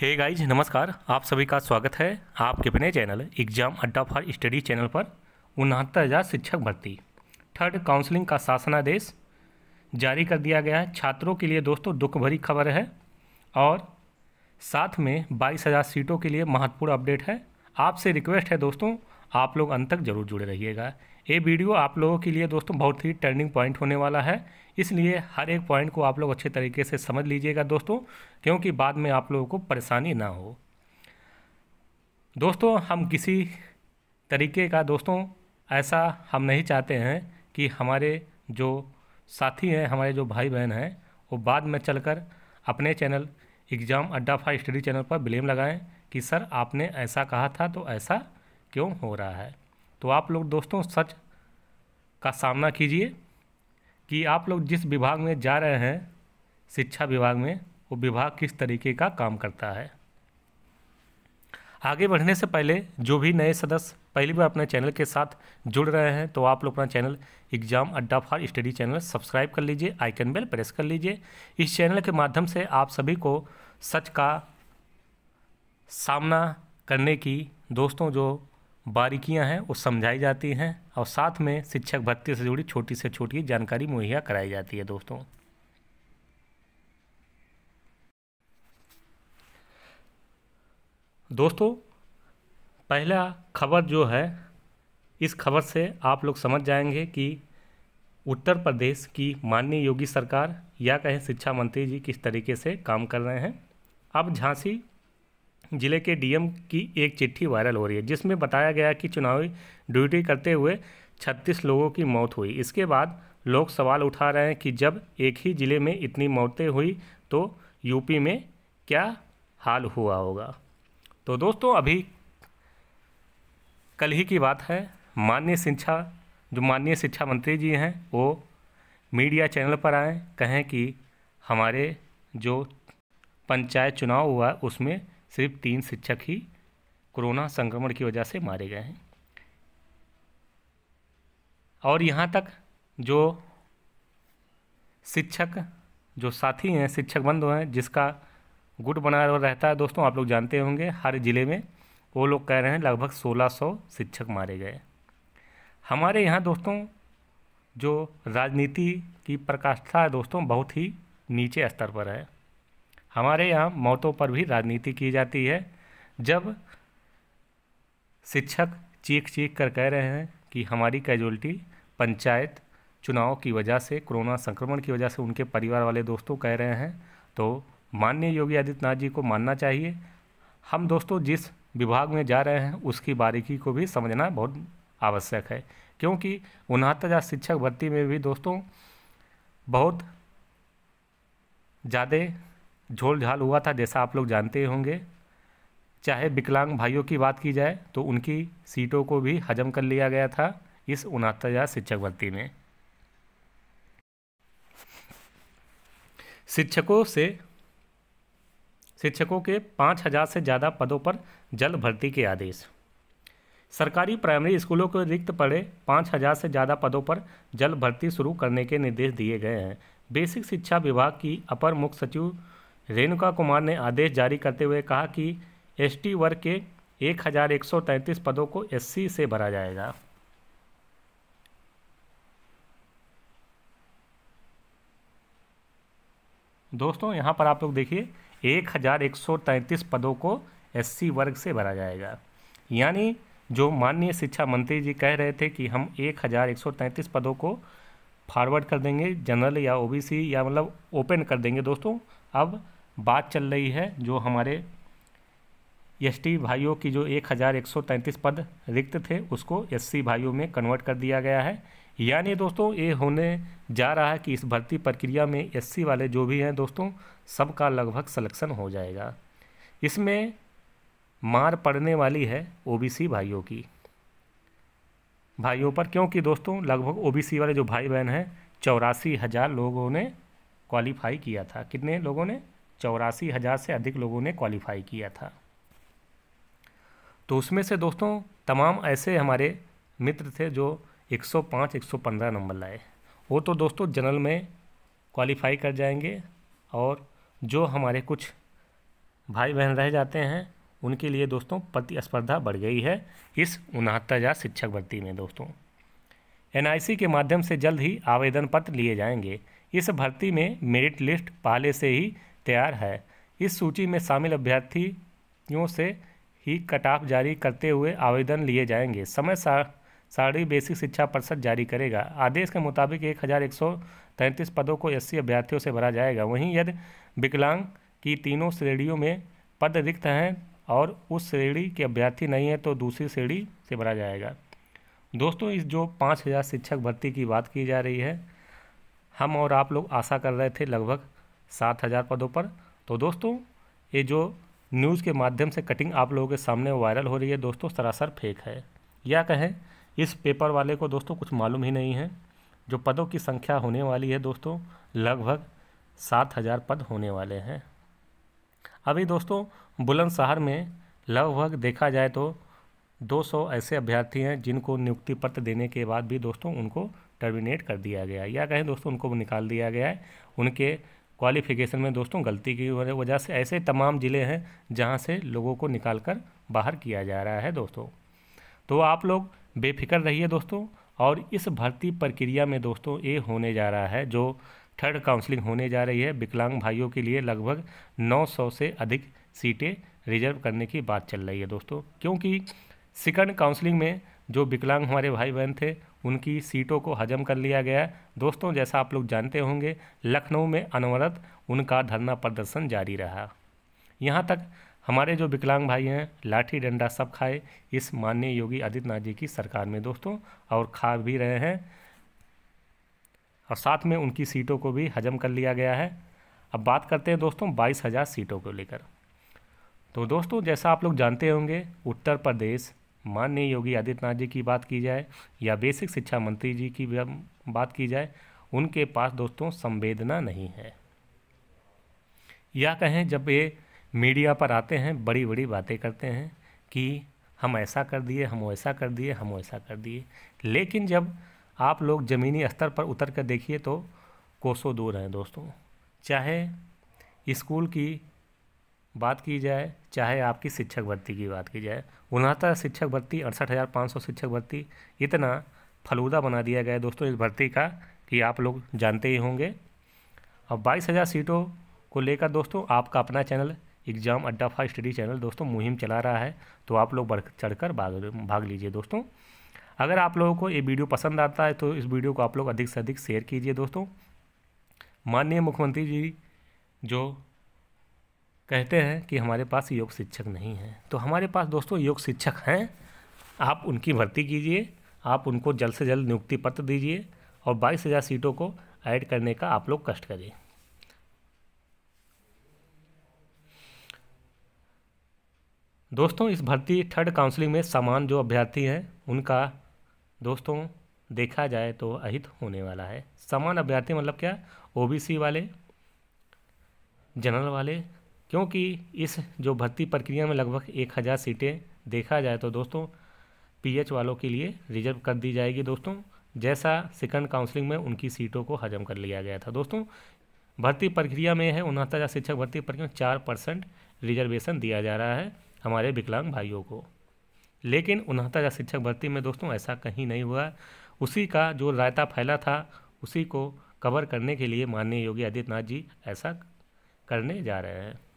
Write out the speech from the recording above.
हे hey guys नमस्कार आप सभी का स्वागत है आपके अपने channel exam Adda for study channel पर उनहत्तर हज़ार शिक्षक भर्ती थर्ड काउंसलिंग का शासनादेश जारी कर दिया गया है छात्रों के लिए दोस्तों दुख भरी खबर है और साथ में बाईस हज़ार सीटों के लिए महत्वपूर्ण अपडेट है आपसे रिक्वेस्ट है दोस्तों आप लोग अंत तक जरूर जुड़े रहिएगा ये वीडियो आप लोगों के लिए दोस्तों बहुत ही टर्निंग पॉइंट होने वाला है इसलिए हर एक पॉइंट को आप लोग अच्छे तरीके से समझ लीजिएगा दोस्तों क्योंकि बाद में आप लोगों को परेशानी ना हो दोस्तों हम किसी तरीके का दोस्तों ऐसा हम नहीं चाहते हैं कि हमारे जो साथी हैं हमारे जो भाई बहन हैं वो बाद में चलकर अपने channel exam Adda for study channel पर ब्लेम लगाएं कि सर आपने ऐसा कहा था तो ऐसा क्यों हो रहा है तो आप लोग दोस्तों सच का सामना कीजिए कि आप लोग जिस विभाग में जा रहे हैं शिक्षा विभाग में वो विभाग किस तरीके का काम करता है आगे बढ़ने से पहले जो भी नए सदस्य पहली बार अपने चैनल के साथ जुड़ रहे हैं तो आप लोग अपना channel exam Adda for study channel subscribe कर लीजिए आइकन बेल प्रेस कर लीजिए इस चैनल के माध्यम से आप सभी को सच का सामना करने की दोस्तों जो बारीकियां हैं वो समझाई जाती हैं और साथ में शिक्षक भर्ती से जुड़ी छोटी से छोटी जानकारी मुहैया कराई जाती है दोस्तों दोस्तों पहला खबर जो है इस खबर से आप लोग समझ जाएंगे कि उत्तर प्रदेश की माननीय योगी सरकार या कहें शिक्षा मंत्री जी किस तरीके से काम कर रहे हैं अब झांसी जिले के डीएम की एक चिट्ठी वायरल हो रही है जिसमें बताया गया कि चुनावी ड्यूटी करते हुए छत्तीस लोगों की मौत हुई इसके बाद लोग सवाल उठा रहे हैं कि जब एक ही ज़िले में इतनी मौतें हुई तो यूपी में क्या हाल हुआ होगा तो दोस्तों अभी कल ही की बात है माननीय शिक्षा जो माननीय शिक्षा मंत्री जी हैं वो मीडिया चैनल पर आए कहें कि हमारे जो पंचायत चुनाव हुआ उसमें सिर्फ तीन शिक्षक ही कोरोना संक्रमण की वजह से मारे गए हैं और यहाँ तक जो शिक्षक जो साथी हैं शिक्षक बंधु हैं जिसका गुट बना रहता है दोस्तों आप लोग जानते होंगे हर ज़िले में वो लोग कह रहे हैं लगभग 1600 शिक्षक मारे गए हमारे यहाँ दोस्तों जो राजनीति की प्रकाष्ठा है दोस्तों बहुत ही नीचे स्तर पर है हमारे यहाँ मौतों पर भी राजनीति की जाती है जब शिक्षक चीख चीख कर कह रहे हैं कि हमारी कैजुअलिटी पंचायत चुनाव की वजह से कोरोना संक्रमण की वजह से उनके परिवार वाले दोस्तों कह रहे हैं तो माननीय योगी आदित्यनाथ जी को मानना चाहिए हम दोस्तों जिस विभाग में जा रहे हैं उसकी बारीकी को भी समझना बहुत आवश्यक है क्योंकि उनहत्तर हज़ार शिक्षक भर्ती में भी दोस्तों बहुत ज़्यादा झोल झाल हुआ था जैसा आप लोग जानते होंगे चाहे विकलांग भाइयों की बात की जाए तो उनकी सीटों को भी हजम कर लिया गया था इस उनहत्तर शिक्षक भर्ती में शिक्षकों से शिक्षकों के पाँच हज़ार से ज़्यादा पदों पर जल्द भर्ती के आदेश सरकारी प्राइमरी स्कूलों के रिक्त पड़े पाँच हज़ार से ज़्यादा पदों पर जल्द भर्ती शुरू करने के निर्देश दिए गए हैं बेसिक शिक्षा विभाग की अपर मुख्य सचिव रेणुका कुमार ने आदेश जारी करते हुए कहा कि एसटी वर्ग के एक हज़ार एक सौ पदों को एससी से भरा जाएगा दोस्तों यहाँ पर आप लोग देखिए एक हज़ार एक सौ पदों को एससी वर्ग से भरा जाएगा यानी जो माननीय शिक्षा मंत्री जी कह रहे थे कि हम एक हज़ार एक सौ पदों को फॉरवर्ड कर देंगे जनरल या ओबीसी या मतलब ओपन कर देंगे दोस्तों अब बात चल रही है जो हमारे एस भाइयों की जो 1133 पद रिक्त थे उसको एस भाइयों में कन्वर्ट कर दिया गया है यानी दोस्तों ये होने जा रहा है कि इस भर्ती प्रक्रिया में एस वाले जो भी हैं दोस्तों सबका लगभग सलेक्शन हो जाएगा इसमें मार पड़ने वाली है ओबीसी भाइयों की भाइयों पर क्योंकि दोस्तों लगभग ओबीसी वाले जो भाई बहन हैं चौरासी हज़ार लोगों ने क्वालिफाई किया था कितने लोगों ने चौरासी हज़ार से अधिक लोगों ने क्वालिफाई किया था तो उसमें से दोस्तों तमाम ऐसे हमारे मित्र थे जो 105 115 नंबर लाए वो तो दोस्तों जनरल में क्वालिफाई कर जाएंगे और जो हमारे कुछ भाई बहन रह जाते हैं उनके लिए दोस्तों प्रतिस्पर्धा बढ़ गई है इस उनहत्तर हज़ार शिक्षक भर्ती में दोस्तों एनआईसी के माध्यम से जल्द ही आवेदन पत्र लिए जाएंगे इस भर्ती में मेरिट लिस्ट पहले से ही तैयार है इस सूची में शामिल अभ्यर्थियों से ही कटाफ जारी करते हुए आवेदन लिए जाएंगे समय सा साड़ी बेसिक शिक्षा परिषद जारी करेगा आदेश के मुताबिक एक हज़ार एक सौ तैंतीस पदों को अस्सी अभ्यर्थियों से भरा जाएगा वहीं यदि विकलांग की तीनों श्रेणियों में पद रिक्त हैं और उस श्रेणी के अभ्यर्थी नहीं हैं तो दूसरी श्रेणी से भरा जाएगा दोस्तों इस जो पाँच हज़ार शिक्षक भर्ती की बात की जा रही है हम और आप लोग आशा कर रहे थे लगभग सात हज़ार पदों पर तो दोस्तों ये जो न्यूज़ के माध्यम से कटिंग आप लोगों के सामने वायरल हो रही है दोस्तों सरासर फेक है या कहें इस पेपर वाले को दोस्तों कुछ मालूम ही नहीं है जो पदों की संख्या होने वाली है दोस्तों लगभग सात हज़ार पद होने वाले हैं अभी दोस्तों बुलंदशहर में लगभग देखा जाए तो 200 ऐसे अभ्यर्थी हैं जिनको नियुक्ति पत्र देने के बाद भी दोस्तों उनको टर्मिनेट कर दिया गया या कहें दोस्तों उनको निकाल दिया गया है उनके क्वालिफिकेशन में दोस्तों गलती की वजह से ऐसे तमाम ज़िले हैं जहाँ से लोगों को निकाल कर बाहर किया जा रहा है दोस्तों तो आप लोग बेफिक्र रहिए दोस्तों और इस भर्ती प्रक्रिया में दोस्तों ये होने जा रहा है जो थर्ड काउंसलिंग होने जा रही है विकलांग भाइयों के लिए लगभग 900 से अधिक सीटें रिजर्व करने की बात चल रही है दोस्तों क्योंकि सेकंड काउंसलिंग में जो विकलांग हमारे भाई बहन थे उनकी सीटों को हजम कर लिया गया है दोस्तों जैसा आप लोग जानते होंगे लखनऊ में अनवरत उनका धरना प्रदर्शन जारी रहा यहाँ तक हमारे जो विकलांग भाई हैं लाठी डंडा सब खाए इस माननीय योगी आदित्यनाथ जी की सरकार में दोस्तों और खा भी रहे हैं और साथ में उनकी सीटों को भी हजम कर लिया गया है अब बात करते हैं दोस्तों बाईस हज़ार सीटों को लेकर तो दोस्तों जैसा आप लोग जानते होंगे उत्तर प्रदेश माननीय योगी आदित्यनाथ जी की बात की जाए या बेसिक शिक्षा मंत्री जी की बात की जाए उनके पास दोस्तों संवेदना नहीं है या कहें जब ये मीडिया पर आते हैं बड़ी बड़ी बातें करते हैं कि हम ऐसा कर दिए हम वैसा कर दिए हम वैसा कर दिए लेकिन जब आप लोग ज़मीनी स्तर पर उतर कर देखिए तो कोसों दूर हैं दोस्तों चाहे स्कूल की बात की जाए चाहे आपकी शिक्षक भर्ती की बात की जाए उनहत्तर शिक्षक भर्ती अड़सठ हज़ार पाँच सौ शिक्षक भर्ती इतना फलूदा बना दिया गया है दोस्तों इस भर्ती का कि आप लोग जानते ही होंगे अब बाईस हज़ार सीटों को लेकर दोस्तों आपका अपना चैनल एग्ज़ाम अड्डा फा स्टडी चैनल दोस्तों मुहिम चला रहा है तो आप लोग बढ़ चढ़ कर भाग भाग लीजिए दोस्तों अगर आप लोगों को ये वीडियो पसंद आता है तो इस वीडियो को आप लोग अधिक से अधिक शेयर कीजिए दोस्तों माननीय मुख्यमंत्री जी जो कहते हैं कि हमारे पास योग शिक्षक नहीं है तो हमारे पास दोस्तों योग शिक्षक हैं आप उनकी भर्ती कीजिए आप उनको जल्द से जल्द नियुक्ति पत्र दीजिए और बाईस हज़ार सीटों को ऐड करने का आप लोग कष्ट करें दोस्तों इस भर्ती थर्ड काउंसलिंग में समान जो अभ्यर्थी हैं उनका दोस्तों देखा जाए तो अहित होने वाला है समान अभ्यर्थी मतलब क्या ओबीसी वाले जनरल वाले क्योंकि इस जो भर्ती प्रक्रिया में लगभग एक हज़ार सीटें देखा जाए तो दोस्तों पीएच वालों के लिए रिजर्व कर दी जाएगी दोस्तों जैसा सेकंड काउंसलिंग में उनकी सीटों को हजम कर लिया गया था दोस्तों भर्ती प्रक्रिया में है उनहत्तर हज़ार शिक्षक भर्ती प्रक्रिया में चार परसेंट रिजर्वेशन दिया जा रहा है हमारे विकलांग भाइयों को लेकिन उनहत्तर हज़ार शिक्षक भर्ती में दोस्तों ऐसा कहीं नहीं हुआ उसी का जो रायता फैला था उसी को कवर करने के लिए माननीय योगी आदित्यनाथ जी ऐसा करने जा रहे हैं